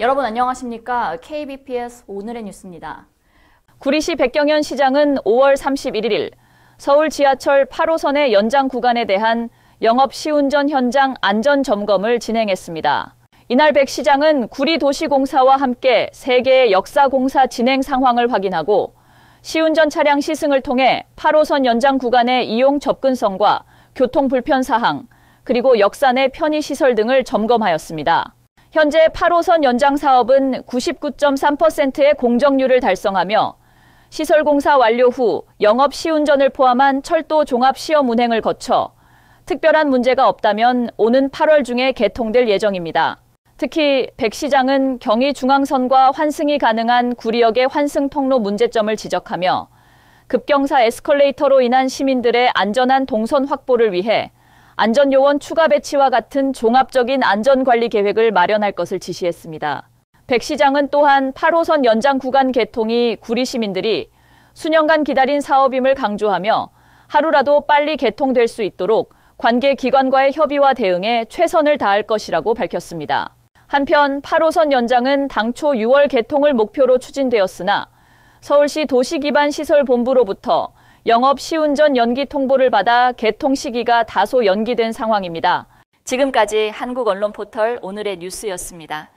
여러분 안녕하십니까? KBPS 오늘의 뉴스입니다. 구리시 백경현 시장은 5월 31일 서울 지하철 8호선의 연장 구간에 대한 영업 시운전 현장 안전 점검을 진행했습니다. 이날 백 시장은 구리도시공사와 함께 세개의 역사공사 진행 상황을 확인하고 시운전 차량 시승을 통해 8호선 연장 구간의 이용 접근성과 교통 불편 사항, 그리고 역사 내 편의시설 등을 점검하였습니다. 현재 8호선 연장 사업은 99.3%의 공정률을 달성하며 시설 공사 완료 후 영업 시운전을 포함한 철도 종합 시험 운행을 거쳐 특별한 문제가 없다면 오는 8월 중에 개통될 예정입니다. 특히 백 시장은 경의 중앙선과 환승이 가능한 구리역의 환승 통로 문제점을 지적하며 급경사 에스컬레이터로 인한 시민들의 안전한 동선 확보를 위해 안전요원 추가 배치와 같은 종합적인 안전관리 계획을 마련할 것을 지시했습니다. 백 시장은 또한 8호선 연장 구간 개통이 구리 시민들이 수년간 기다린 사업임을 강조하며 하루라도 빨리 개통될 수 있도록 관계 기관과의 협의와 대응에 최선을 다할 것이라고 밝혔습니다. 한편 8호선 연장은 당초 6월 개통을 목표로 추진되었으나 서울시 도시기반시설본부로부터 영업 시운전 연기 통보를 받아 개통 시기가 다소 연기된 상황입니다. 지금까지 한국언론포털 오늘의 뉴스였습니다.